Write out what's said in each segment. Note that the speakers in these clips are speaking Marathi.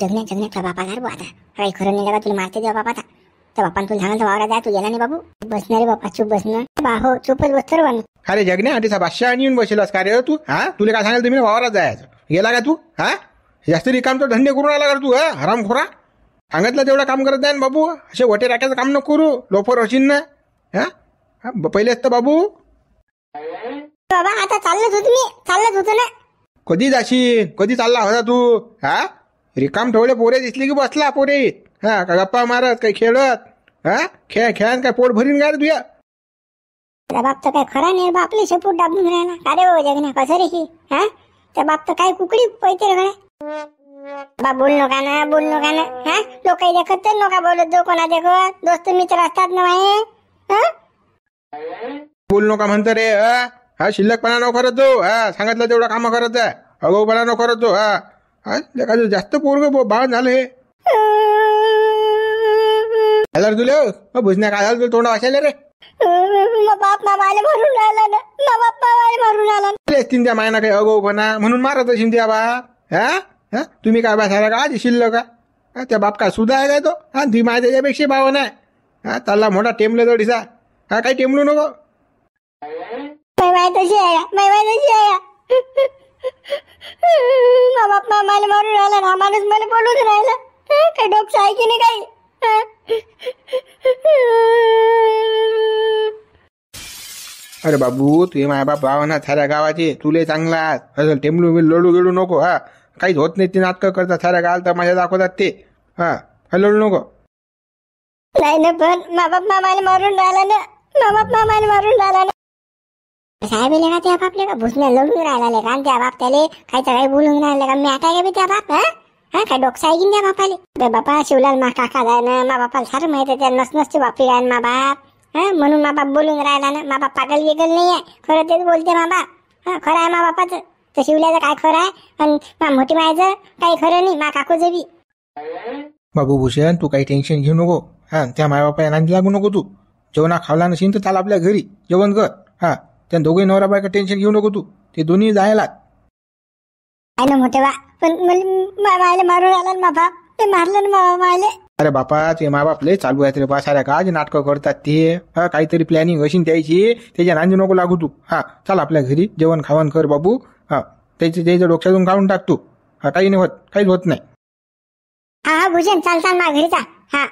जगण्या जगण्या तुला बापा घर आता काही खरं नाही का तुला मारते देवा बापा आता तर बापा तुला सांगितलं वावरा जा तू गेला नाही बाबू बसणारे बापा चूप बसणं बा हो चूपच बसतो अरे जगण्या आधी बादशाह आणि येऊन बसेलास का रे तू हा तुला काय सांगितलं तुम्ही वावरात जायचं गेला का तू हा जास्त रिकाम तो धंदे करून आला कर तू हा हराम खोरा सांगितलं तेवढं काम करत नाही बाबू असे वटे राख्याचं काम नको करू लोफर होशील ना हा पहिलेच तर बाबू बाबा आता चाललंच तू मी चाललंच होत ना कधी जाशील कधी चालला होता तू हा रिकाम ठेवले पोरे दिसले की बसला पोरे हा का गप्पा मारत काही खेळत हा खेळ खेळ काय पोट भरीन गाड तुया त्या बाप तर काय खरा नाही बाप आपले शेपूट दाबून राहिला का रे बाबा हो कसं रे ही हा त्या बाप तर काय कुकडी पैते रे बाप बोल नका ना बोल नका ना हा लोक देखत तर नका बोलत जो कोणा देखो दोस्त मित्र असतात ना माये बोल नका म्हणतो रे हा शिल्लकपणा न करत जो हा सांगितलं तेवढा काम करत जा अगोपणा न करत जो हा लेखाचं जास्त पोरग बाळ झालं हे आला तुला भुजण्या काय झालं तोंड वाचायला रे बाप मामाले भरून राहिला ना बाप मामाले भरून राहिला ना मायना काही बना म्हणून मारत चिंत्या बा हा हा तुम्ही काय बसायला का आधी का त्या बाप काय सुद्धा आहे तो हा ती माय त्याच्यापेक्षा भाव आहे हा त्याला मोठा टेमलं जडीचा हा काही टेमलू नको तशी आहे तशी आहे ना बाप मला मारून राहिला ना माणूस मला बोलू दे राहिला काय डोकं आहे की नाही काही अरे बाबू तुझे माय बाप भाव ना साऱ्या गावाचे तुले चांगला आहात असं टेमलू मी लडू नको हा काहीच होत नाही ते नाटकं करता साऱ्या गाव तर माझ्या दाखवतात ते हा लडू नको नाही ना पण मा बाप मामाला मारून राहिला ना मा बाप मामाला मारून राहिला साहेब का त्या बापले का भुसने लढून राहिला का त्या बाप त्याले काय काही बोलून राहिले का मी आता बी त्या बाप हा काय डोकसा ऐकीन त्या बापाले बे बापा शिवलाल मा काका जाय ना मा बापाला सारं माहिती त्या नसनसची बापी आहे मा बाप हा म्हणून मा बाप बोलून राहिला ना मा बाप पागल गिगल नाही आहे खरं तेच बोलते मा बाप हा खरं आहे मा बापाचं तर शिवल्याचं काय खरं आहे आणि मा मोठी मायचं काही खरं नाही मा काकूचं बी बाबू भूषण तू काही टेन्शन घेऊ नको हा त्या मायबापा नांदी लागू नको तू जेवणा खावला नसेल तर चाल आपल्या घरी जेवण कर हा त्या दोघे नवरा बायका टेन्शन घेऊ नको तू ते दोन्ही जायला आहे मोठे बा पण मायला मारून आला ना बाप ते मारलं ना अरे बापा ते मा लय चालू आहे रे बा का जे नाटकं करतात ते हा काहीतरी प्लॅनिंग अशी द्यायची त्याच्या नांदी नको लागू तू हा चल आपल्या घरी जेवण खावण कर बाबू हा त्याचे त्याच्या डोक्यातून काढून टाक तू हा काही नाही होत काहीच होत नाही हा हा भूषण चाल चाल मा घरी जा हा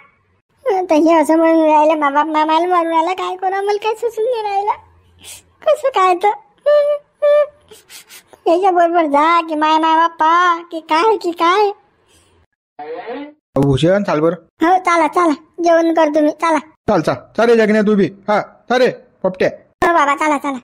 तसे हे असं म्हणून राहिलं मा बाप मामाला म्हणून राहिला काय करू मला काय सुचून नाही राहिलं कसं काय तर त्याच्या बरोबर जा की माय माय बाप्पा की काय की काय भूषण चाल बर हो चला चला जेवण कर तुम्ही चला चाल चाल चाले जगण्या तू बी हा चाले पपट्या हो बाबा चला चला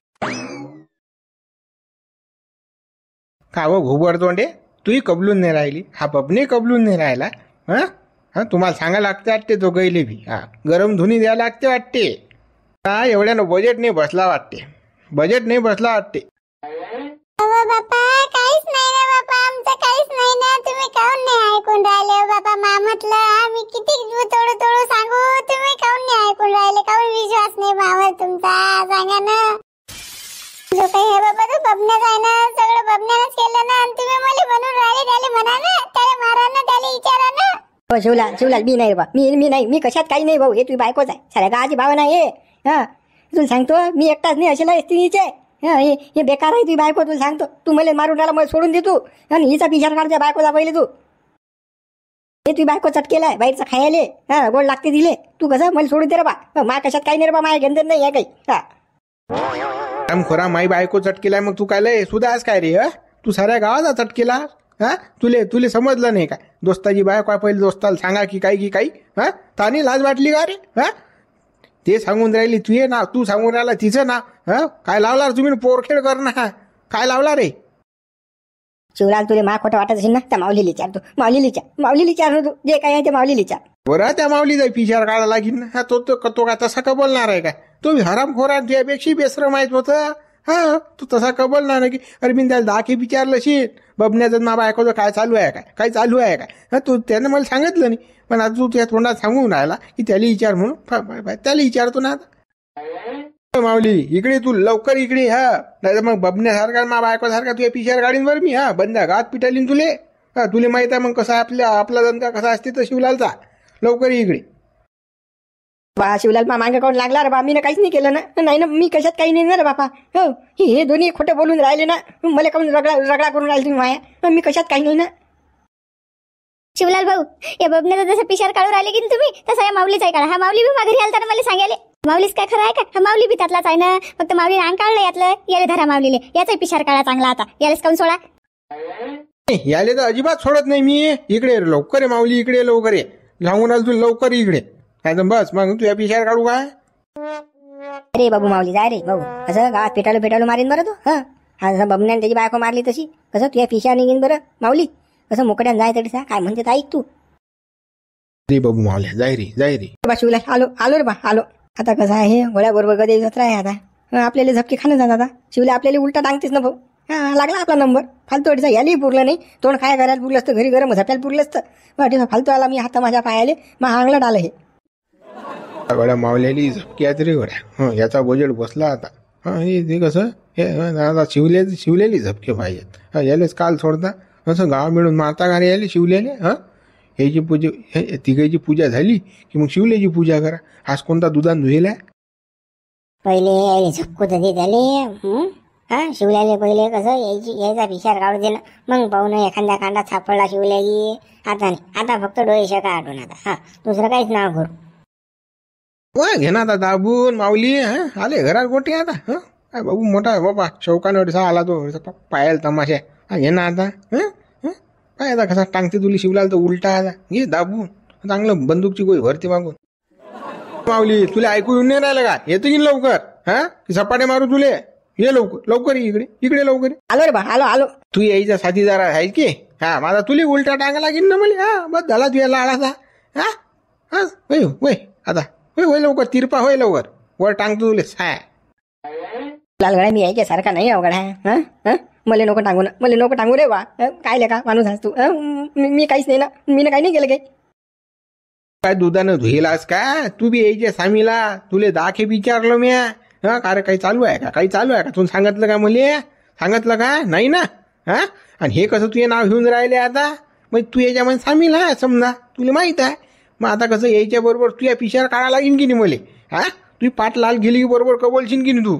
काय हो, व घुबड तोंडे तूही कबलून नाही राहिली हा पबने कबलून नाही राहिला हा तुम्हाला सांगा लागते वाटते तो गैले बी हा गरम धुनी द्या लागते वाटते हा एवढ्यानं बजेट नाही बसला वाटते बजेट नाही बसला वाटते अहो बापा काहीच नाही ना बापा आमचं काहीच नाही ना तुम्ही काऊन नाही ऐकून राहिले बाबा बापा मामतला आम्ही किती तोडू तोडू सांगू तुम्ही काऊन नाही ऐकून राहिले काऊन विश्वास नाही मावर तुमचा सांगा ना जो काही हे बाबा तो बबण्यात आहे ना सगळं बबण्यानच केलं ना आणि तुम्ही मला बनून राहिले राले म्हणा ना त्याला मारा ना त्याला विचारा ना हो शिवलाल शिवलाल मी नाही बाबा मी मी नाही मी कशात काही नाही भाऊ हे तुझी बायकोच आहे साऱ्या गावाची भावना आहे हा तुला सांगतो मी एकटाच नाही असेला एस हा हे बेकार आहे तुझी बायको तुला सांगतो तू मला मारून राहिला मला सोडून दे तू आणि हिचा पिशार काढते बायकोला पहिले तू हे तुझी बायको चटकेला आहे बाहेरचं खायले हा गोड लागते दिले तू कसं मला सोडून दे रे बा मा कशात काही नाही रे बा माझ्या नाही आहे काही हा काम खोरा माई बायको चटकेला मग तू काय लय सुदास काय रे तू साऱ्या गावाचा चटकेला हा तुले तुले समजलं नाही काय दोस्ताची बायको पहिले दोस्ताला सांगा की काय की काही हा तानी लाज वाटली का रे हा ते सांगून राहिली तू ये ना तू सांगून राहिला तिचं ना काय लावला तुम्ही पोरखेड कर ना काय लावला रे शिवलाल तुला मा खोटं वाटत असेल ना त्या माऊलीली विचार तू माऊलीला विचार माऊलीली तू जे काय आहे ते माउली विचार बरं त्या माऊली जाई पिचार काढा लागीन ना हा तो तो तो का तसा का बोलणार आहे काय तुम्ही हरामखोरा त्यापेक्षा बेसरम आहेत होतं हा तू तसा कबल ना की अरे मी त्याला दाखी विचारलं बबण्याचं मा बायकोचं काय चालू आहे काय काय चालू आहे काय हं तू त्यानं मला सांगितलं नाही पण आता तू त्या तोंडात सांगून राहिला की त्याला विचार म्हणून त्याला विचारतो ना आता हो, माऊली इकडे तू लवकर इकडे हा नाही मग बबण्यासारखा मा बायकोसारखा तुझ्या पिशार गाडींवर मी हा बंदा गात पिटालीन तुले हा तुला माहीत आहे मग कसं आपल्या आपला दणका कसा असते तर शिवलालचा लवकर इकडे बा शिवलाल मामांग कोण लागला रे बा मी ना काहीच नाही केलं ना नाही ना मी कशात काही नाही ना रे बापा हो हे दोन्ही खोटं बोलून राहिले ना मला काऊन रगडा रगडा करून राहिले तुम्ही माया हो, मी कशात काही नाही ना शिवलाल भाऊ या बबनं जसं पिशार काढून राहिले की तुम्ही तसं या माऊलीच आहे काढा हा माऊली बी माघारी आलता मला सांगायले माऊलीच काय खरं आहे का हा माऊली बी त्यातलाच आहे ना फक्त माऊली अंग काढलं यातलं याले धरा माऊलीले याचा पिशार काढा चांगला आता यालाच काऊन सोडा याले तर अजिबात सोडत नाही मी इकडे लवकर माऊली इकडे लवकर लावून आल लवकर इकडे नाही तर बस मग तुझ्या पिशार काढू काय अरे बाबू माऊली जाय रे भाऊ असं गावात पेटाळू पेटाळू मारीन बरं तू हा असं त्याची बायको मारली तशी कसं तुझ्या पिशा निघेन बरं माऊली कसं मोकड्यान जाय तरी काय म्हणते ऐक तू रे बाबू मावल्या जाय रे जाय रे बा शिवला आलो आलो रे बा आलो आता कसं आहे घोड्याबरोबर कधी जत्रा आहे आता आपल्याला झपके खाणं जात आता शिवला आपल्याला उलटा टांगतेस ना भाऊ हा लागला आपला नंबर फालतू अडीचा यालाही पुरलं नाही तोंड काय करायला पुरलं असतं घरी गरम झप्याला पुरलं असतं फालतू आला मी हाता माझ्या पायाले मग आंगला डाल हे गड्या मावलेली झपकी गड्या याचा बजेट बसला आता हां हे कसं हे आता शिवले शिवलेली झपके पाहिजेत यालेच काल सोडता असं गाव मिळून मारता का यायले शिवलेले हां ह्याची पूजा हे तिघायची पूजा झाली की मग शिवलेची पूजा करा आज कोणता दुधान धुईल आहे पहिले झपकू तर देत आले हा शिवल्याले पहिले कसं यायची यायचा विचार काढू दिला मग पाहून एखादा कांदा सापडला शिवल्याची आता आता फक्त डोळे शका आठवून आता हा दुसरं काहीच नाव करू वय घे ना आता दाबून माऊली हा आले घरात गोटे आता हं बाबू मोठा आहे बाबा शौकाने वडसा आला तो पायल तमाशे हा घे ना आता हं आता कसा टांगते तुली शिवलाल तर उलटा आता घे दाबून चांगलं बंदूकची गोळी भरती मागून माऊली तुला ऐकू येऊन नाही राहिलं का येतो की लवकर हा की सपाटे मारू तुले ये लवकर लवकर इकडे इकडे लवकर आलो रे बा आलो आलो तू यायचा साथीदार आहे की हा माझा तुली उलटा टांगला लागेल ना मला हा बस झाला तुझ्या लाळाचा हा हा वय वय आता होय होय लवकर तिरपा होय लवकर वर टांग तुले साय लालगड्या मी सारखा नाही अवघड आहे हा मला नको टांगू ना मला नको टांगू रे वा काय काय का माणूस तू मी काहीच नाही ना मी ना काही नाही केलं काही काय दुधानं धुईलास का तू बी यायचे सामीला तुले दाखे विचारलं मी हा का काही चालू आहे का काही चालू आहे का तू सांगितलं का मुली सांगितलं का नाही ना हा आणि हे कसं तुझे नाव घेऊन राहिले आता मग तू याच्यामध्ये सामील आहे समजा तुला माहित आहे मग आता कसं यायच्या बरोबर या पिशार काढा लागेन की नाही मले हा तू पाठ लाल गेली की बरोबर कबोलशीन की नाही तू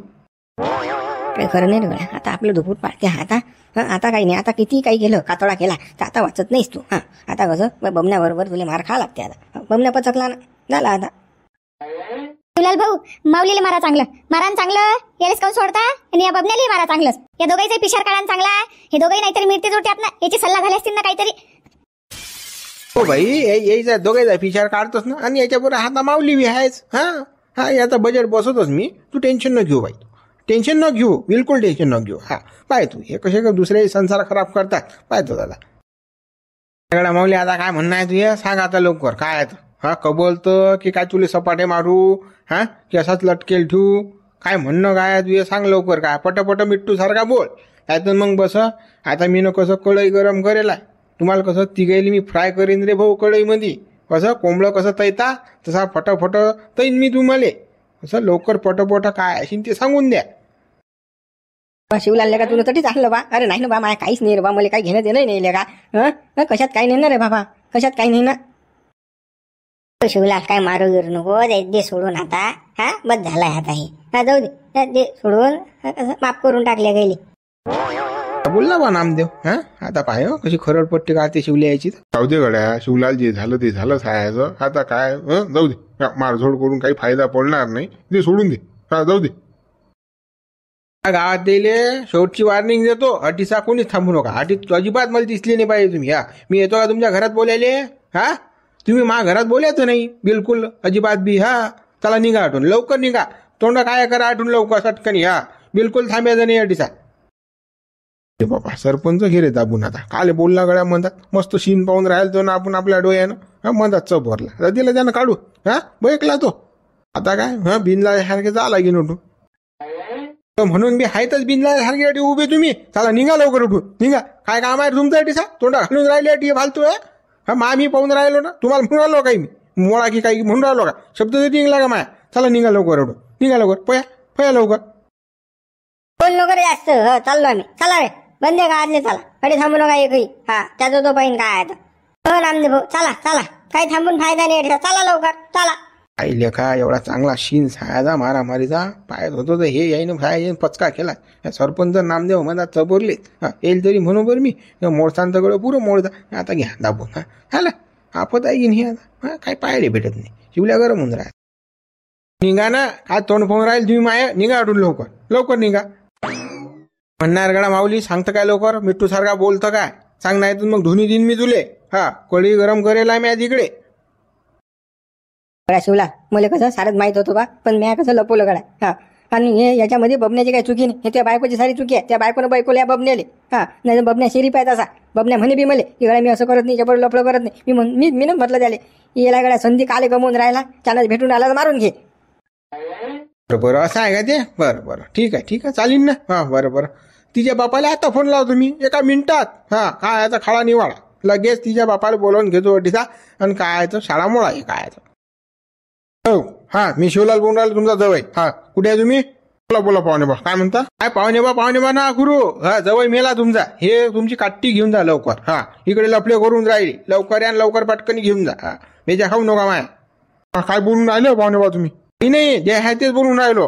काय खरं नाही रे आता आपलं दुपूट पाडते आता हा आता काही नाही आता किती काही केलं कातोडा केला तर आता वाचत नाहीस तू हा आता कसं बमण्याबरोबर तुला मार खा लागते आता बमण्या पचकला ना झाला आता तुलाल भाऊ माऊलीला मारा चांगलं मारान चांगलं यालेच काऊन सोडता आणि या बबण्याला मारा चांगलं या दोघांचा पिशार काढान चांगला हे दोघे नाहीतरी मिळते जोट्यात ना याची सल्ला झाली असतील ना काहीतरी हो भाई यायचा दोघे जाय फिशार काढतोस ना आणि याच्याबरोबर हाता मावली बी आहेच हां हां याचा बजेट बसवतोच मी तू टेन्शन न घेऊ बाई टेन्शन न घेऊ बिलकुल टेन्शन न घेऊ हां पाय तू हे कसे दुसरे संसार खराब करतात पाय दादा सगळ्या माऊली आता काय म्हणणं आहे तुझ्या सांग आता लवकर काय आहे हां कबलतं की काय तुला सपाटे मारू हां की असाच लटकेल ठेवू काय म्हणणं काय तुझे सांग लवकर काय पटपट मिट्टू सारखा बोल काय तर मग बस आता मी न कसं कळई गरम करेल तुम्हाला कसं तिघायली मी फ्राय करीन रे भाऊ कढईमध्ये कसं कोंबडं कसं तैता तसा फटाफट तैन मी तुम्हाला असं लवकर पटपट काय असेल ते सांगून द्या लागले का तुला तरी आणलं बा अरे नाही ना बा माया काहीच नाही रे बा मला काही घेणं देणं नाही का कशात काही नाही ना रे बाबा कशात काही नाही ना शिवला काय मारू गिर नको दे सोडून आता हा बस झालाय आता हे हा जाऊ दे सोडून माफ करून टाकल्या गेली बोलला बा नामदेव हा आता पाय हो, कशी पट्टी का ते शिवली यायची जाऊ दे गड्या शिवलाल जे झालं ते झालं सायाचं आता काय जाऊ दे मारझोड करून काही फायदा पडणार नाही ते सोडून दे हा जाऊ दे गावात दिले शेवटची वॉर्निंग देतो अटिसा कोणीच थांबू नका अटी अजिबात मला दिसली नाही पाहिजे तुम्ही या मी येतो का तुमच्या घरात बोलायले हा तुम्ही मा घरात बोलायचं नाही बिलकुल अजिबात बी हा चला निघा आठवून लवकर निघा तोंड काय करा आठवून लवकर सटकन या बिलकुल थांबायचं नाही अटिसा ते बाबा सरपंच घेरे दाबून आता काल बोलला गळ्या म्हणतात मस्त शीन पाहून राहिल तो ना आपण आपल्या डोळ्यानं हा म्हणतात च भरला दिला त्यानं काढू हा बैकला तो आता काय हा बिनला सारखे जा लागे उठून म्हणून मी हायतच बिनला सारखे उभे तुम्ही चला निघा लवकर उठू निघा काय काम आहे तुमच्यासाठी सा तोंडा घालून राहिले फालतू आहे हा मा मी पाहून राहिलो ना तुम्हाला म्हणून राहिलो काही मी मोळा की काही म्हणून राहिलो का शब्द तरी निघला का माया चला निघा लवकर उठू निघा लवकर पया पया लवकर लवकर जास्त हो, चाललो आम्ही चला रे बंदे का आदले चला कडे थांबू नका एकही हा त्याचा तो काय आहे हो, चला चला काही थांबून फायदा नाही चला लवकर चला आई लेखा एवढा चांगला शीन सायाचा मारामारीचा पायत होतो तर हे याईनं फाय येईन पचका केला या सरपंच नामदेव मला चबोरले हा, येईल तरी म्हणू बरं मी मोडसांतकडे पुरं मोडता आता घ्या दाबून हा आला आपत आहे की नाही आता काही काय पायाले भेटत नाही शिवल्या गरम होऊन राहत निघा ना काय तोंड फोन राहील तुम्ही माया निघा अडून लवकर लवकर निघा म्हणणार गडा माऊली सांगतं काय लवकर मिठू सारखा बोलतं काय सांग नाही तू मग धुनी दिन मी तुले हा कळी गरम करेल मी तिकडे शिवला मला कसं सारच माहित होतो बा पण मी कसं लपवलं गडा हा आणि हे याच्यामध्ये बबण्याची काही चुकी नाही हे त्या बायकोची सारी चुकी आहे त्या बायकोनं बायकोला या बबण्याले हा नाही बबण्या शेरी पाहिजे असा बबण्या म्हणे बी मले की गळा मी असं करत नाही जबर लपलं करत नाही मी म्हण मी मीनच म्हटलं झाले याला गळ्या संधी काले गमवून राहिला त्याला भेटून आला मारून घे बरं बरं असं आहे का ते बरं बरं ठीक आहे ठीक आहे चालेल ना हां बरं बरं तिच्या बापाला आता फोन लाव तुम्ही एका मिनिटात हां काय याचा खाळा निवाळा लगेच तिच्या बापाला बोलावून घेतो वडीचा आणि काय आहे तर शाळा मुळा आहे काय हो हां मी शिवलाल बोलून राहिलो तुमचा जवळ हां कुठे आहे तुम्ही बोला बोला पाहुणे बा काय म्हणता काय पाहुणे बा पाहुणे बा ना गुरु हा जवळ मेला तुमचा हे तुमची काट्टी घेऊन जा लवकर हा इकडे लपले करून राहील लवकर या लवकर पटकन घेऊन जा हा मेजा खाऊ नका माया काय बोलून राहिले पाहुणे बा तुम्ही नाही जे आहे तेच बोलून राहिलो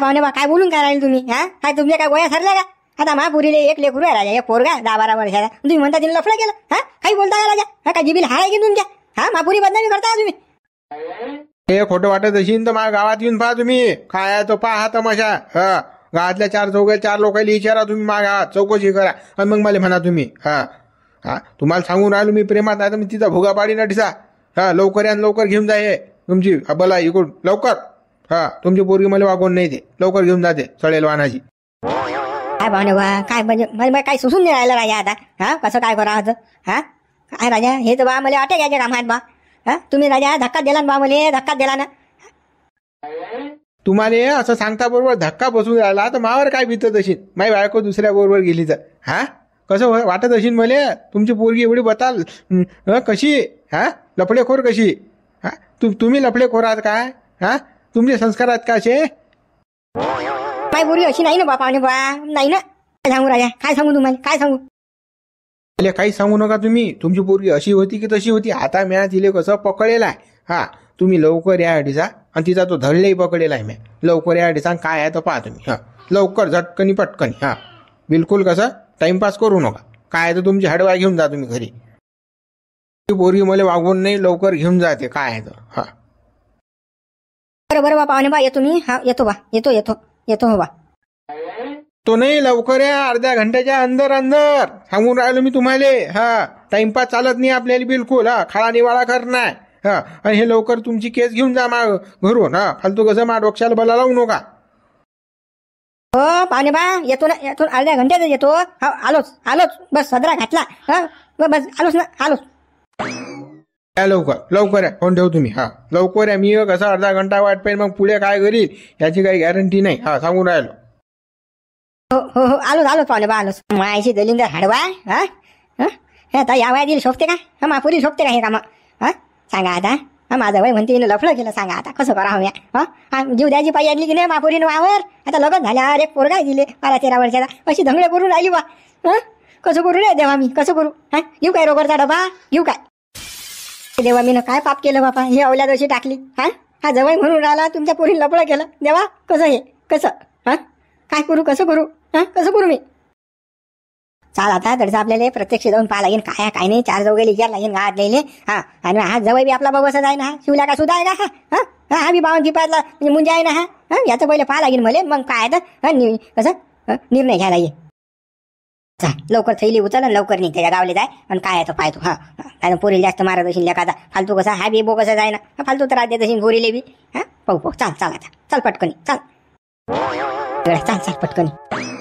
पाहुणे बा काय बोलून काय राहिले तुम्ही हा काय तुमच्या काय गोया सरल्या का आता महापुरीले एक लेकरू राजा एक पोरगा दहा बारा वर्षाचा तुम्ही म्हणता तिने लफडं केलं हा काही बोलता का राजा हा काय जिबील हाय की तुमच्या हा महापुरी बदनामी करता तुम्ही हे खोटं वाटत असेल तर माझ्या गावात येऊन पहा तुम्ही काय तो पहा तमाशा हा गावातल्या चार चौघ चार लोकांना विचारा तुम्ही माझ्या चौकशी करा आणि मग मला म्हणा तुम्ही हा हा तुम्हाला सांगून राहिलो मी प्रेमात आहे तर मी तिचा भोगा पाडी नटिसा हा लवकर या लवकर घेऊन जा हे तुमची बला इकडून लवकर हा तुमची पोरगी मला वागवून नाही ते लवकर घेऊन जाते चळेल वाहनाची काय भावने काय म्हणजे मला सुसून नाही राहिलं राजा आता हा कसं काय करावं हा काय राजा हे तर बा मला अटे यायचे काम आहेत बा हा तुम्ही राजा धक्का दिला ना बा मला धक्का दिला ना तुम्हाला असं सांगता बरोबर धक्का बसून राहिला तर मावर काय भीत तशी माझी बायको दुसऱ्या बरोबर गेली तर हा कसं वाटत असेल मला तुमची पोरगी एवढी बताल कशी हा लफडेखोर कशी हा तु तुम्ही लफडेखोर आहात काय हा तुमचे संस्कार आहेत का असे काय अशी नाही ना बापा आणि बा नाही ना काय सांगू राजा काय सांगू तुम्हाला काय सांगू अरे काही सांगू नका तुम्ही तुमची पोरगी अशी होती की तशी होती आता म्या तिले कसं पकडलेला आहे हा तुम्ही लवकर या अडीचा आणि तिचा तो धडलेही पकडेला आहे म्या लवकर या अडीचा काय आहे तो पहा तुम्ही हा लवकर झटकनी पटकनी हा बिलकुल कसं टाइमपास करू नका काय तर तुमची हडवाय घेऊन जा तुम्ही घरी ती बोरगी मला वागवून नाही लवकर घेऊन जाते काय आहे तर हा बरं बरं बा पाहुणे बा येतो मी हा येतो बा येतो येतो येतो हो बा तो नाही लवकर या अर्ध्या घंट्याच्या अंदर अंदर सांगून राहिलो मी तुम्हाला हा टाइमपास चालत नाही आपल्याला बिलकुल हा खाळा निवाळा करणार हा आणि हे लवकर तुमची केस घेऊन जा मा घरून हा फालतू कसं मा बला लावू नका हो पाहुणे बा येतो ना येतो अर्ध्या घंट्यात येतो हो आलोच आलोच बस सदरा घातला हा बस आलोच ना आलोच या लवकर लवकर फोन ठेव तुम्ही हा लवकर मी कसा अर्धा घंटा वाट पाहिजे मग पुढे काय करील याची काही गॅरंटी नाही हा सांगून राहिलो हो हो हो आलोच आलोच पाहुणे बा आलोच मायशी दलिंद हाडवा हा हा आता या वयातील शोभते का हा मापुरी शोभते का हे मग हा सांगा आता हा माझा वय म्हणते लफडं केलं सांगा आता कसं करा हव्या हा जीव द्यायची पाय आणली की नाही मापुरीनं वावर आता लगत झाल्या अरे पोरगाय दिले बारा तेरा वर्षाचा अशी धंगळे करून राहिली बा हा कसं करू रे देवा मी कसं करू हा घेऊ काय रोगरचा डबा घेऊ काय देवा मीनं काय पाप केलं बापा हे अवल्या दोषी टाकली हा हा जवळ म्हणून राहिला तुमच्या पोरीनं लफळं केलं देवा कसं हे कसं हा काय करू कसं करू हा कसं करू मी चाल आता तडसं आपल्याला प्रत्यक्ष जाऊन पाहा लागेल काय काय नाही चार जवळ गेली लागेल गाड लिहिले हा आणि हा जवळ बी आपला बाबा आहे ना शिवला का सुद्धा आहे का हा हा हा बी बावनची पाहिला म्हणजे मुंजे आहे ना हा याचं पहिले पाहा लागेल मले मग काय तर कसं निर्णय घ्यायला ये लवकर थैली उचल आणि लवकर नाही त्याच्या गावले जाय आणि काय तो पाहतो हा काय पोरीला जास्त मारत असेल लेखाचा फालतू कसा हा बी कसा जाय ना फालतू तर आज तशी पोरीले बी हा पाहू पाहू चाल चाल आता चाल पटकनी चाल चाल चाल पटकनी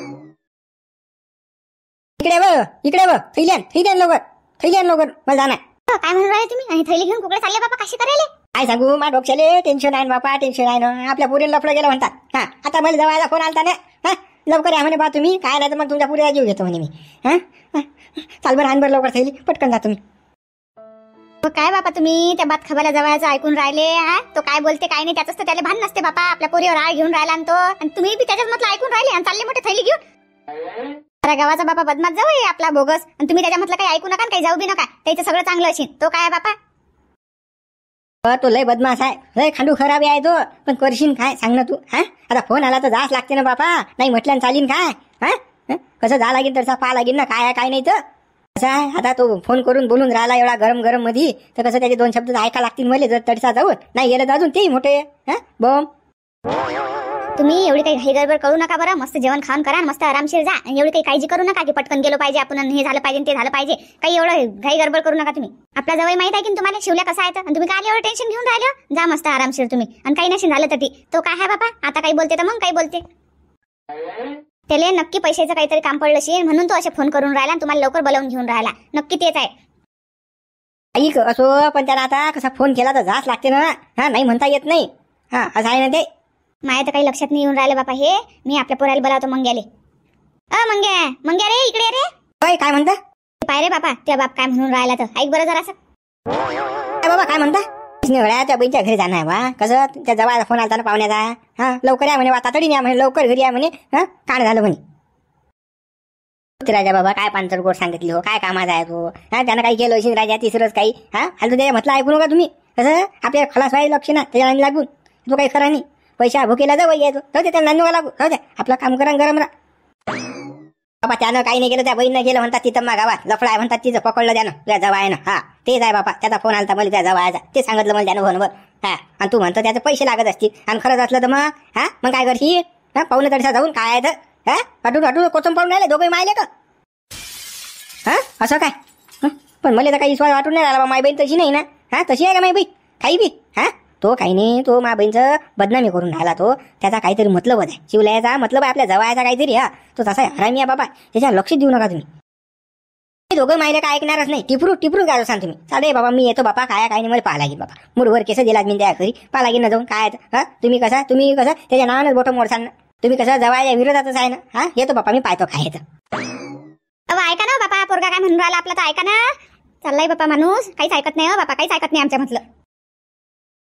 इकडे व इकडे व थैली लवकर लवकर मला जाणार काय म्हणून राहिले तुम्ही आणि थैली घेऊन कुकडे चालले बाबा कशी करायला काय सांगू मा डोक्याले टेन्शन आहे बापा टेन्शन आहे ना आपल्या पुरीला लपलं गेलं म्हणतात हा आता मला जवळला फोन आलता ना हा लवकर या म्हणे बा तुम्ही काय नाही मग तुमच्या पुरीला जीव घेतो म्हणे मी हा चाल बरं आण लवकर थैली पटकन जा तुम्ही हो, काय बाबा तुम्ही त्या बात खबरला जवळच ऐकून राहिले हा तो काय बोलते काय नाही त्याच तर त्याला भान नसते बापा आपल्या पोरीवर आळ घेऊन राहिला आणि तो आणि तुम्ही बी त्याच्याच ऐकून राहिले आणि चालले मोठे थैली घेऊन अरे गावाचा बापा बदमाश जाऊ आपला बोगस आणि तुम्ही त्याच्या म्हटलं काही ऐकू नका काही जाऊ बी नका त्याचं सगळं चांगलं असेल तो काय बापा तो लय बदमाश आहे लय खांडू खराब आहे तो पण करशील काय सांग ना तू हा आता फोन आला तर जास लागते ना बापा नाही म्हटल्यान चालीन काय हा कसं जा लागेल तसा पा लागेल ना काय काय नाही तर कसं आहे आता तो फोन करून बोलून राहिला एवढा गरम गरम मध्ये तर कसं त्याचे दोन शब्द ऐका लागतील मले जर तडसा जाऊन नाही गेलं तर अजून तेही मोठे हा बम तुम्ही एवढी काही घाई गडबड करू नका बरं मस्त जेवण खाऊन करा मस्त आरामशीर जा आणि एवढी काही काळजी करू नका की पटकन गेलो पाहिजे आपण हे झालं पाहिजे ते झालं पाहिजे काही एवढं घाई गडबड करू नका तुम्ही आपल्या जवळ माहित आहे की तुम्हाला शिवल्या कसं आहे आणि तुम्ही काय एवढं टेन्शन घेऊन राहिलं जा मस्त आरामशीर तुम्ही आणि काही नाही झालं तरी तो काय आहे बाबा आता काही बोलते तर मग काही बोलते त्याला नक्की पैशाचं काहीतरी काम पडलं असेल म्हणून तो असे फोन करून राहिला आणि तुम्हाला लवकर बोलावून घेऊन राहिला नक्की तेच आहे ऐक असो पण त्याला आता कसा फोन केला तर लागते ना हा नाही म्हणता येत नाही हा असं आहे ना ते माया तर काही लक्षात नाही येऊन राहिले बापा हे मी आपल्या पोराला बोलावतो मंग्याले अ मंग्या मंग्या रे इकडे रे होय काय म्हणता पाय रे बापा त्या बाप काय म्हणून राहिला तर ऐक बरं जरा बाबा काय म्हणता निवड्या त्या बहिणीच्या घरी जाणार आहे बा कसं त्या जवळ फोन आला त्याला पाहुण्याचा हा लवकर या म्हणे तातडीने या म्हणे लवकर घरी या म्हणे हा काढ झालं म्हणे राजा बाबा काय पांचर गोड सांगितली हो काय कामाचा आहे तो हा त्यानं काही केलं राजा तिसरंच काही हा हॅलो म्हटलं ऐकू नका तुम्ही कसं आपल्या खलास व्हायला लक्ष ना त्याच्या लागून तो काही खरा नाही पैसा भुकेला जाऊ येतो तो ते त्या लागू ठेवते आपलं काम करा गरम राहा बाबा त्यानं काही नाही केलं त्या बहीण गेलं म्हणतात तिथं मग गावात लफडा आहे म्हणतात तिचं पकडलं त्यानं त्या ना हा तेच आहे बाबा त्याचा फोन आला मला त्या जवायचा ते सांगितलं मला त्यानं फोनवर हा आणि तू म्हणतो त्याचे पैसे लागत असतील आणि खरंच असलं तर मग हा मग काय करशी हा पाहुणे तडसा जाऊन काय आहे तर हा हटून हटून कोचून पाहून राहिले दोघे मायले का हा असं काय पण मला तर काही विश्वास वाटून नाही राहिला माय बहीण तशी नाही ना हा तशी आहे का माय बहीण काही बी हा तो काही नाही तो मा बहिणीचं बदनामी करून राहिला तो त्याचा काहीतरी मतलब आहे शिवलयाचा मतलब आहे आपल्या जवळचा काहीतरी हा तो तसा हरामी आहे बाबा त्याच्या लक्ष देऊ नका तुम्ही दोघं माहिती काय ऐकणारच नाही टिपरू टिपरू काय सांग तुम्ही चालेल बाबा मी येतो बापा काय काय नाही मला पाहा लागेल बाबा मुडवर केस दिला मी त्या घरी पाहा लागेल ना जाऊन काय हा तुम्ही कसा तुम्ही कसा त्याच्या बोट बोटं मोडसान तुम्ही कसं जवळ विरोधातच आहे ना हा येतो बापा मी पाहतो काय येतं ऐका ना हो बापा पोरगा काय म्हणून राहिला आपला तर ऐका ना चाललाय बापा माणूस काहीच ऐकत नाही हो बापा काहीच ऐकत नाही आमच्या म्हटलं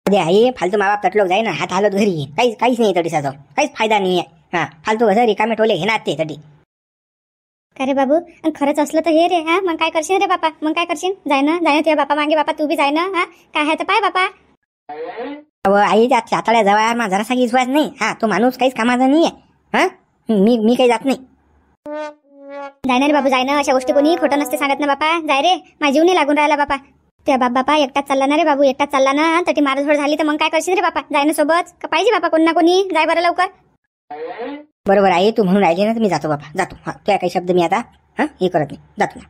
अरे आई फालतू बाप तटलो जाई ना हात हालत घरी काहीच काहीच नाही तटीसाचा काहीच फायदा नाही आहे हा फालतू कसं रिकामे टोले हे ना ते तटी अरे बाबू अन खरंच असलं तर हे रे हा मग काय करशील रे बापा मग काय करशील जाय ना जाय बापा मागे बापा तू बी जाय ना हा काय आहे तर पाय बापा आई त्या चातळ्या जवळ माझा सांगी विश्वास नाही हा तो माणूस काहीच कामाचा नाही आहे हा मी मी काही जात नाही जाय ना रे बाबू जाय ना अशा गोष्टी कोणी खोटं नसते सांगत ना बापा जाय रे माझी जीव नाही लागून राहिला बापा त्या बाप बापा एकटा चालला ना रे बाबू एकटा चालला ना तर ती मारझोड झाली तर मग काय करशील रे बापा जाय ना सोबत का पाहिजे बापा कोण ना कोणी जाय बरं लवकर बरोबर आहे तू म्हणून राहिली ना तर मी जातो बापा जातो हा काही शब्द मी आता हा हे करत नाही जातो ना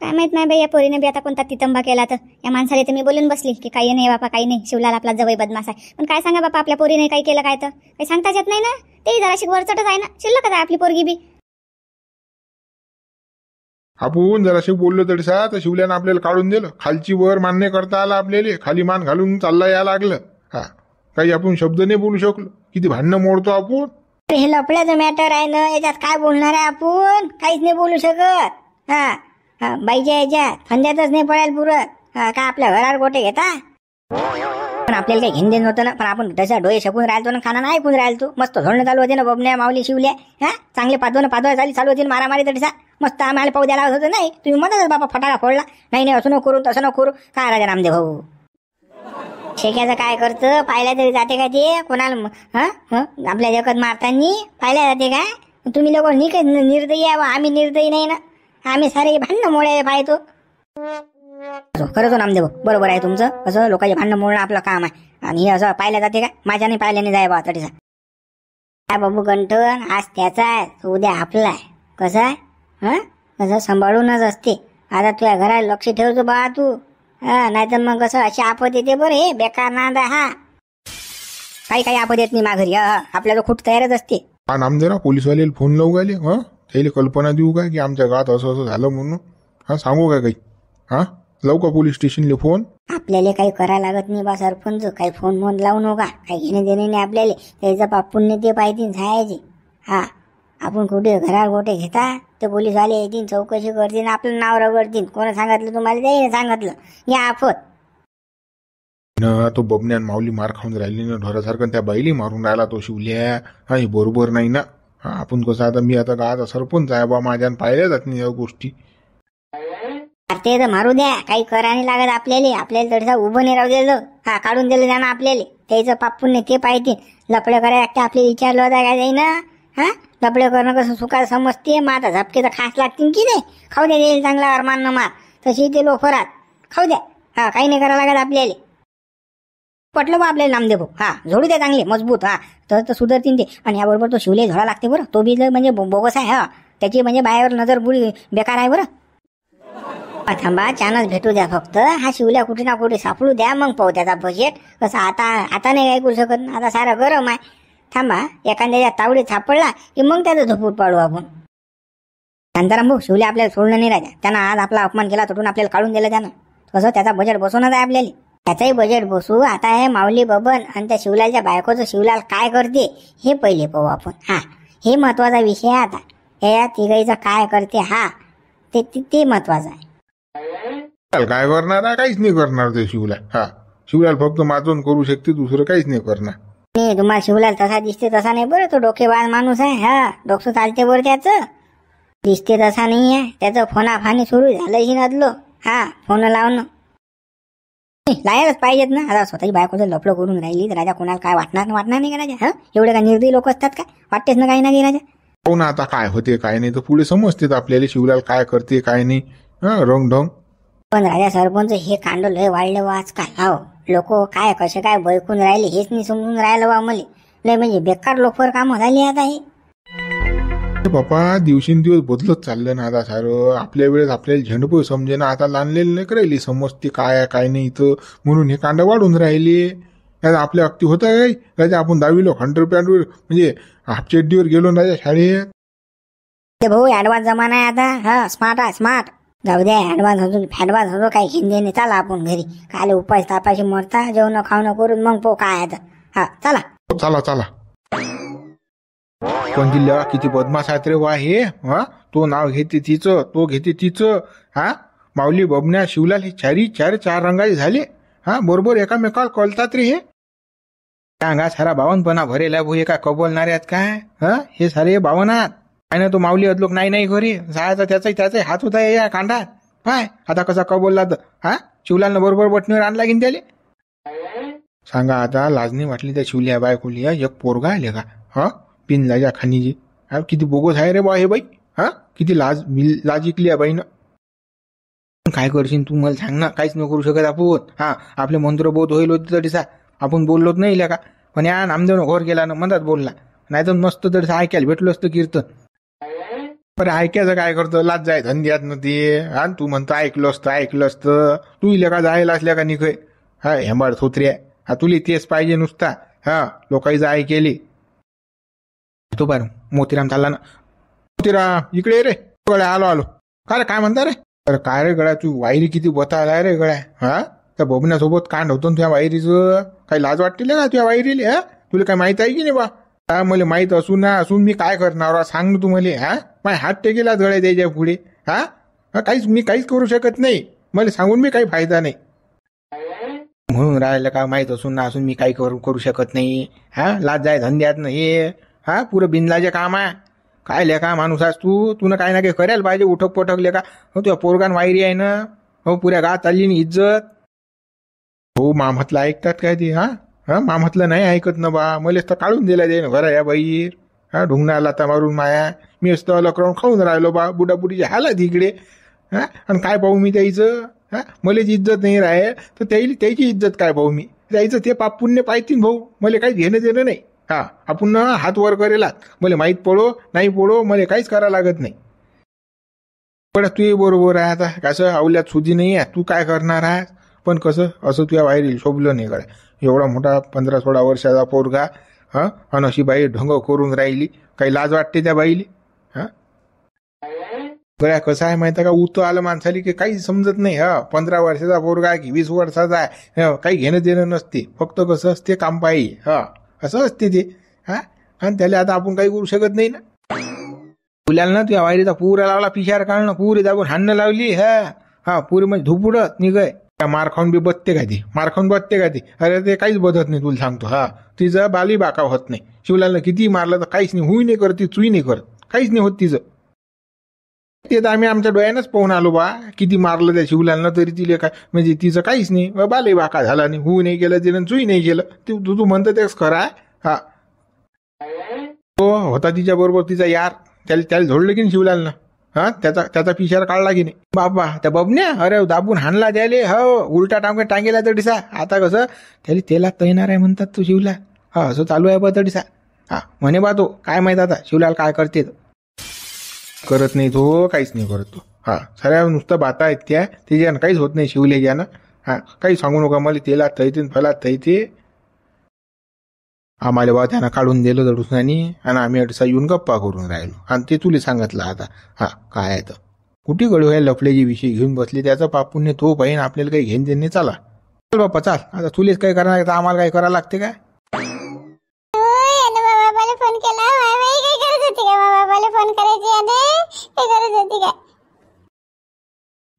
काय माहित नाही बाई या पोरीने बी आता कोणता तितंबा केला तर या माणसाला मी बोलून बसली की काही नाही बापा काही नाही शिवलाला आपला जवळ बदमाश आहे पण काय सांगा बापा आपल्या पोरीने काही केलं काय तर काही सांगताच येत नाही ना ते जरा वरचटच आहे ना शिल्लक आहे आपली पोरगी बी आपण जराशी बोललो तरी सा तर शिवल्यानं आपल्याला काढून दिलं खालची वर मान्य करता आला आपल्याला खाली मान घालून चालला या लागलं हा काही आपण शब्द नाही बोलू शकलो किती भांडणं मोडतो आपण हे लपल्याचं मॅटर आहे ना याच्यात काय बोलणार आहे आपण काहीच नाही बोलू शकत हा हा बाईच्या याच्यात फंद्यातच नाही पळायला पुरत हा, का आपल्या घरावर गोटे घेता पण आपल्याला काही घेऊन नव्हतं ना पण आपण तशा डोळे शकून राहिलो ना खाना नाही ऐकून राहिलो तू मस्त झोडणं चालू होते ना बबण्या माऊली शिवल्या हा चांगले पाचवणं पाचवा झाली चालू होती मारामारी तरी सा मस्त आम्हाला पाऊ द्यायला होतं नाही तुम्ही मदत बाबा फटाका फोडला नाही नाही असं नको करू तसं नको करू काय राजा रामदेव भाऊ शेक्याचं काय करतं पाहिल्या तरी जाते का ते कोणाला हां आपल्या जगत मारताना पाहिल्या जाते काय तुम्ही लोक निक निर्दयी आहे आम्ही निर्दयी नाही ना आम्ही सारे भांडण मोळे पाहतो खरंच नाम हो नामदेव बरोबर आहे तुमचं असं लोकांचे भांडण मोडणं आपलं काम आहे आणि हे असं पाहिलं जाते का माझ्याने पाहिल्याने जाय बा काय बाबू गंठन आज त्याचा आहे उद्या आपला आहे कसं आहे हा कसं सांभाळूनच असते आता तुझ्या घराला लक्ष ठेवतो बा तू हा नाहीतर मग कसं अशी आपत येते बरं हे बेकार नांद हा काही काही आपत येत नाही माघरी हा आपल्या खूप तयारच असते हा ना पोलीसवाले फोन लावू गायले हा त्याला कल्पना देऊ काय की आमच्या गावात असं असं झालं म्हणून हा सांगू काय काही हा लवकर पोलीस स्टेशनले फोन आपल्याला काही करा लागत नाही बा सरपंच काही फोन फोन लावू नका काही घेणे देणे नाही आपल्याला त्याचा पुण्य ते पाहिजे जायचे हा आपण कुठे घरा गोटे घेता ते आले येतील चौकशी करतील आपलं नाव रगडतील कोणा सांगितलं तुम्हाला त्याही सांगितलं या आफत ना तो बबन्यान माऊली मार खाऊन राहिली ना ढोरासारखं त्या बैली मारून राहिला तो शिवल्या हा हे बरोबर नाही ना आपण कसं आता मी आता गावाचा सरपंच आहे बा माझ्यानं पाहिल्या जात नाही या गोष्टी ते तर मारू द्या काही करा नाही लागत आपल्याला आपल्याला तडसा उभं नाही राहू दिलं हा काढून दिलं जाणं आपल्याला त्याचं पापून ते पाहिजे लपडे करायला आपले विचारलं होता काय जाई ना हा लपडे करणं कसं सुका समजते मग आता झपके तर खास लागतील की नाही खाऊ द्या देईल चांगला अरमान न मार तशी ते लोफरात खाऊ द्या हा काही नाही करावं लागत आपल्याला पटलं बा आपल्याला नामदेव बो हा झोडू द्या चांगले मजबूत हा तर सुधारतीन ते आणि याबरोबर तो शिवले झोडा लागते बरं तो बी म्हणजे बोगस आहे हा त्याची म्हणजे बाहेर नजर बुडी बेकार आहे बरं थांबा छानच भेटू द्या फक्त हा शिवल्या कुठे ना कुठे सापडू द्या मग पाहू त्याचा बजेट कसं आता आता नाही काय करू शकत आता सारा गरम आहे थांबा एखाद्याच्या तावडीत सापडला की मग त्याचं झोपूट पाडू आपण शांताराम भाऊ शिवल्या आपल्याला सोडणं नाही राहिल्या त्यांना आज आपला अपमान केला तुटून आपल्याला काढून दिलं त्यानं कसं त्याचा बजेट बसवणार आहे आपल्याला त्याचाही बजेट बसू आता हे माऊली बबन आणि त्या शिवलालच्या बायकोचं शिवलाल काय करते हे पहिले पाहू आपण हा हे महत्वाचा विषय आहे आता या तिघाईचं काय करते हा ते ते महत्वाचं आहे काय करणार काहीच नाही करणार ते शिवला हा शिवलाल फक्त माझून करू शकते दुसरं काहीच नाही करणार नाही तुम्हाला शिवलाल तसा दिसते तसा नाही बरं तो डोकेबाज माणूस आहे हा डोकं चालते बर त्याचं दिसते तसा नाही आहे त्याचं फोनाफानी सुरू झालं नदलो हा फोन लावणं लायलाच पाहिजेत ना आता स्वतःची बायको जर लपडं करून राहिली तर राजा कोणाला काय वाटणार वाटणार नाही का राजा हा एवढे का निर्दयी लोक असतात काय वाटतेच ना काही नाही राजा हो ना आता काय होते काय नाही तर पुढे समजते आपल्याला शिवलाल काय करते काय नाही हा ढोंग पण राजा सरपंच हे कांड लय वाढलं वा काय हा लोक काय कसे काय बैकून राहिले हेच नाही समजून राहिलं वा मले लय म्हणजे बेकार लोकवर काम झाली आता हे बापा दिवसेंदिवस बदलत चाललं ना आता सार आपल्या वेळेस आपल्याला झेंडपू समजे ना आता लांडलेले नाही करायली समजते काय काय नाही इथं म्हणून हे कांड वाढून राहिले नाही आपल्या अगदी होतं काय राजा आपण दहावीलो हंड्रेड पॅन्टवर म्हणजे हाफ गेलो ना राजा शाळेत ते भाऊ ऍडव्हान्स जमाना आहे आता हा स्मार्ट आहे स्मार्ट जाऊ द्या ॲडव्हान्स अजून फॅडवान्स होतो काही खिंदे नाही चला आपण घरी काल उपाय तापाशी मरता जेवण खावणं करून मग पो काय आता हा चला चला चला पण जिल्ह्या किती बदमाश आहेत रे वा हे हा तो नाव घेते तिचं तो घेते तिचं हा माऊली बबण्या शिवलाल हे चारी चार चार रंगाचे झाले हा बरोबर एकामेकाला कळतात रे हे सांगा सारा बावनपणा भरेला भू एका आहेत काय हा हे सारे बावनात आणि तो माऊली अदलोक नाही नाही घरी जायचा त्याचाही त्याचाही हात होता या कांडात पाय आता कसा बोलला तर हा शिवलानं बरोबर बटणीवर आणला घेईन त्याले सांगा आता लाजणी वाटली त्या शिवल्या बायकोलिया एक पोरगा आले का हा पिनला जा खानीजी अरे किती बोगोस आहे रे बा हे बाई हा किती लाज लाज इकली आहे बाईनं काय करशील तू मला सांग ना काहीच न करू शकत आपण हा आपले मंत्र बोध होईल होते तरी सा आपण बोललोत नाही का पण या नामदेव घोर गेला ना मनात बोलला नाही तर मस्त तरी सा ऐकायला भेटलो असतं कीर्तन पण ऐकायचं काय करतो लाज जाय धंद्यात न ते आणि तू म्हणतो ऐकलं असतं ऐकलं असतं तू इल का जायला असल्या का निखय हा हेमार थोत्र्या हा तुली तेच पाहिजे नुसता हा जाय केली तो बर मोतीराम चालला ना मोतीराम इकडे रे गळ्या आलो आलो का रे काय म्हणता रे अरे काय रे गळ्या तू वायरी किती बतायला रे गळ्या हा त्या सोबत कांड होतो तुझ्या वायरीच काही लाज वाटतील का तुझ्या वायरीले हा तुला काय माहित आहे की नाही बा का मला माहीत असू ना असून मी काय करणार सांग ना तुम्हाला हा माझ्या हात टेकेलाच गळे द्यायच्या पुढे हा काहीच मी काहीच करू शकत नाही मला सांगून मी काही फायदा नाही म्हणून राहिलं का माहीत असून ना असून मी काही करू करू शकत नाही हा लाज जाय धंद्यात नाही हे हा पुरं बिनलाचे काम आहे काय लेखा माणूस आहेस तू ना काय ना काही करायला पाहिजे उठक पोठक लेखा हो तुझ्या पोरगान वायरी आहे ना हो पुऱ्या गात आली ना इज्जत हो मामातला ऐकतात काय ते हा हां मा म्हटलं नाही ऐकत ना बा मला तर काढून दिला दे घरा या बाई हा ढुंगणा लाता मारून माया मी असतो लकरावून खाऊन राहिलो बा जे हालात इकडे हां आणि काय पाहू मी त्याचं हां जी इज्जत नाही राहे तर त्याची त्याची इज्जत काय भाऊ मी त्याचं ते पाप पुण्य पाहतीन भाऊ मला काही घेणं देणं नाही हां आपण हात वर करेला मला माहीत पडो नाही पडो मला काहीच करा लागत नाही पण तू बरोबर आहे आता कसं आवल्यात सुधी नाही आहे तू काय करणार आहे पण कसं असं तुझ्या बाहेर शोभलं नाही करा एवढा मोठा पंधरा सोळा वर्षाचा पोरगा हां आणि अशी बाई ढोंग करून राहिली काही लाज वाटते त्या बाईली हा बरं कसं आहे माहिती का उत आलं माणसाली की काही समजत नाही हा पंधरा वर्षाचा पोरगा आहे की वीस वर्षाचा आहे काही घेणं देणं नसते फक्त कसं असते काम पाई हा असं असते ते हा आणि त्याला आता आपण काही करू शकत नाही ना फुलाला ना तुझ्या वायरीचा पुरा लावला पिशार काढणं पुरी दाबून हाणणं लावली हा हा पुरी म्हणजे धुपुडत निघय का मार खाऊन बी बत्ते का ती मार खाऊन बत्ते का अरे ते काहीच बदत नाही तुला सांगतो हा तिचा बाली बाका होत नाही शिवलालनं किती मारलं तर काहीच नाही हुई नाही करत ती चुई नाही करत काहीच नाही होत तिचं ते तर आम्ही आमच्या डोळ्यानंच पाहून आलो बा किती मारलं त्या शिवलालनं तरी तिला काय म्हणजे तिचं काहीच नाही बा बाका झाला नाही हू नाही केलं तिनं चुई नाही केलं तू तू म्हणतं तेच खरा हा तो हो, होता बरोबर तिचा यार त्याला त्याला झोडलं की नाही शिवलालनं हा त्याचा त्याचा पिशार काढला की नाही बाबा त्या बबन्या अरे दाबून हाणला त्याले हो उलटा टांगे टांगेला तडीसा आता कसं त्याला तेलात तैणार आहे म्हणतात तू शिवला हा असं चालू आहे बा हा म्हणे बा तो काय माहित आता शिवलाल काय करते करत नाही तो काहीच नाही करत तो हा सऱ्या नुसतं बाता आहेत त्या त्याच्यानं काहीच होत नाही शिवले ज्यानं हा काही सांगू नका मला तेलात थैते फलात थैते आम्हाला बा त्यांना काढून दिलं दडूसनानी आणि आम्ही अडसा येऊन गप्पा करून राहिलो आणि ते तुला सांगितलं आता हा काय आहे तर कुठे गळू ह्या लफलेजी विषयी घेऊन बसले त्याचा पापून तो बहीण आपल्याला काही घेऊन देणे चाला चल बाप्पा चाल आता तुलेच काय करणार आता आम्हाला काय करावं लागते काय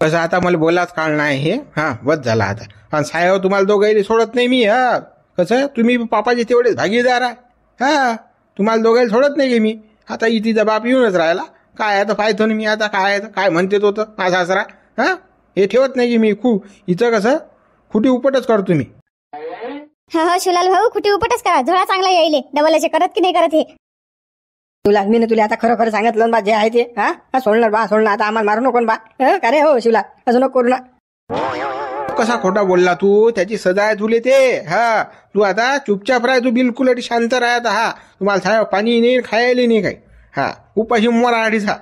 कसं आता मला बोलाच काळ नाही हे हा बस झाला आता आणि साहेब तुम्हाला दोघांनी सोडत नाही मी हा कसं तुम्ही पापाचे तेवढेच भागीदार आहे हा तुम्हाला दोघायला सोडत नाही मी आता इथे जबाब येऊनच राहायला काय आता पाहतो ना मी आता काय काय म्हणते तो तर माझा सासरा हा हे ठेवत नाही की मी खूप इथं कसं खुटी उपटच करतो मी हा हा शिवलाल भाऊ खुटी उपटच करा झोळा चांगला येईल डबल असे करत की नाही करत हे तुला मी ना तुला आता खरं खरं सांगितलं बा जे आहे ते हा सोडणार बा सोडणार आता आम्हाला मारू नको बा अरे का रे हो शिवला अजून करू ना कसा खोटा बोलला तू त्याची सजा आहे तुले ते हा तू आता चुपचाप राह तू बिलकुल शांत राहत हा तुम्हाला साहेब पाणी नाही खायला नाही काही हा उपाशी मोरा आठीच हा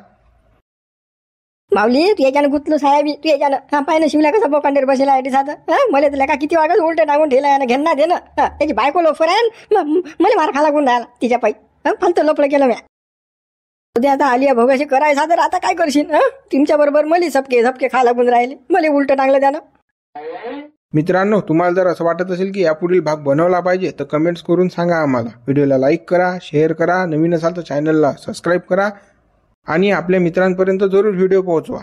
माऊली तू याच्यानं गुतलो साहेब तू याच्यानं हा पाहिलं शिवला कसं बोकांडेर बसेला आयटी साधं हा मला तुला का किती वागत उलट टाकून ठेला यानं घेणार देणं हा त्याची बायको लोफर आहे मला मार खाला गुण राहिला तिच्या पायी हा फालतो लोपलं केलं म्या उद्या आता आलिया भोगाशी करायचा तर आता काय करशील हा तुमच्या बरोबर मला झपके झपके खा लागून राहिले मला उलट टांगलं त्यानं मित्रांनो तुम्हाला जर असं वाटत असेल की यापुढील भाग बनवला पाहिजे तर कमेंट्स करून सांगा आम्हाला व्हिडिओला लाईक करा शेअर करा नवीन असाल तर चॅनलला सबस्क्राईब करा आणि आपल्या मित्रांपर्यंत जरूर व्हिडिओ पोहोचवा